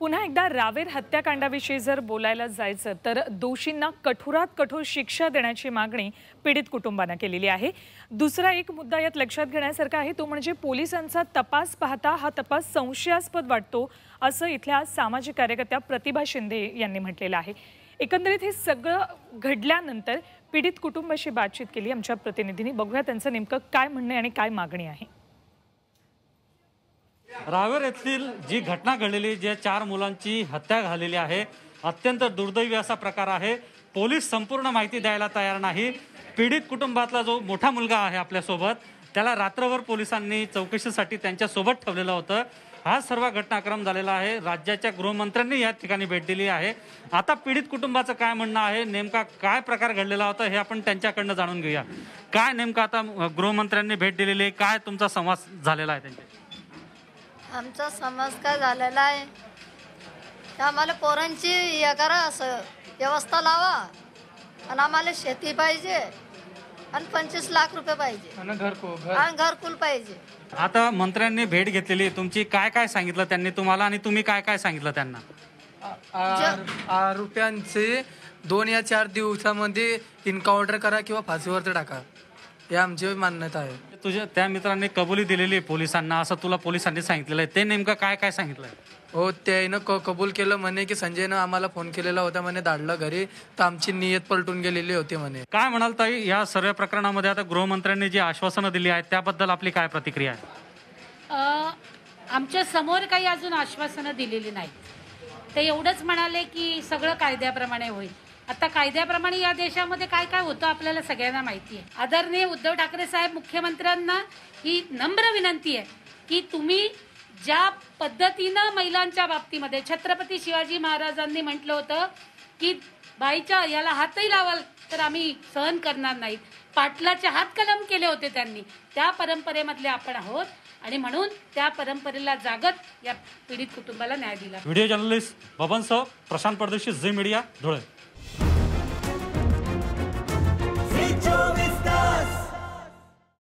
पुन्हा एकदा रावेर हत्याकांडाविषयी जर बोलायला जायचं तर दोषींना कठोरात कठोर शिक्षा देण्याची मागणी पीडित कुटुंबानं केलेली आहे दुसरा एक मुद्दा यात लक्षात घेण्यासारखा आहे तो म्हणजे पोलिसांचा तपास पाहता हा तपास संशयास्पद वाटतो असं इथल्या सामाजिक कार्यकर्त्या प्रतिभा शिंदे यांनी म्हटलेलं आहे एकंदरीत हे सगळं घडल्यानंतर पीडित कुटुंबाशी बातचीत केली आमच्या प्रतिनिधींनी बघूया त्यांचं नेमकं काय म्हणणं आणि काय मागणी आहे रावेर येथील जी घटना घडलेली जे चार मुलांची हत्या झालेली आहे अत्यंत दुर्दैवी असा प्रकार आहे पोलीस संपूर्ण माहिती द्यायला तयार नाही पीडित कुटुंबातला जो मोठा मुलगा आहे आपल्यासोबत त्याला रात्रभर पोलिसांनी चौकशीसाठी त्यांच्यासोबत ठेवलेलं होतं हा सर्व घटनाक्रम झालेला आहे राज्याच्या गृहमंत्र्यांनी या ठिकाणी भेट दिली आहे आता पीडित कुटुंबाचं काय म्हणणं आहे नेमका काय प्रकार घडलेला होता हे आपण त्यांच्याकडनं जाणून घेऊया काय नेमका आता गृहमंत्र्यांनी भेट दिलेली काय तुमचा संवाद झालेला आहे त्यांच्या आमचा समाज काय झालेला आहे आम्हाला पोरांची हे करा असं व्यवस्था लावा आणि आम्हाला शेती पाहिजे आणि पंचवीस लाख रुपये पाहिजे आणि घर घरकुल पाहिजे आता मंत्र्यांनी भेट घेतलेली तुमची काय काय सांगितलं त्यांनी तुम्हाला आणि तुम्ही काय काय सांगितलं त्यांना रुपयांची दोन या चार दिवसामध्ये इन्काउंटर करा किंवा फाशीवरती टाका हे आमची मान्यता आहे तुझ्या त्या मित्राने कबुली दिलेली आहे पोलिसांना असं तुला पोलिसांनी सांगितलेलं आहे ते नेमकं काय काय सांगितलं हो त्यानं क कबूल केलं म्हणे की संजयनं आम्हाला फोन केलेला होता म्हणे धाडलं घरी तर आमची नियत पलटून गेलेली होती म्हणे काय म्हणाल ताई या सर्व प्रकरणामध्ये आता गृहमंत्र्यांनी जी आश्वासनं दिली आहेत त्याबद्दल आपली काय प्रतिक्रिया आहे आमच्या समोर काही अजून आश्वासनं दिलेली नाही ते एवढंच म्हणाले की सगळं कायद्याप्रमाणे होईल आता कायद्याप्रमाणे या देशामध्ये काय काय होतं आपल्याला सगळ्यांना माहिती आहे आदरणीय उद्धव ठाकरे साहेब मुख्यमंत्र्यांना ही नम्र विनंती आहे की तुम्ही ज्या पद्धतीनं महिलांच्या बाबतीमध्ये छत्रपती शिवाजी महाराजांनी म्हटलं होतं की बाईच्या याला हातही लावाल तर आम्ही सहन करणार नाहीत पाटलाचे हात कलम केले होते त्यांनी त्या परंपरेमधले आपण आहोत आणि म्हणून त्या परंपरेला जागत या पीडित कुटुंबाला न्याय दिला व्हिडिओ जर्नलिस्ट बबन सह प्रशांत परदेशी झी मीडिया धुळे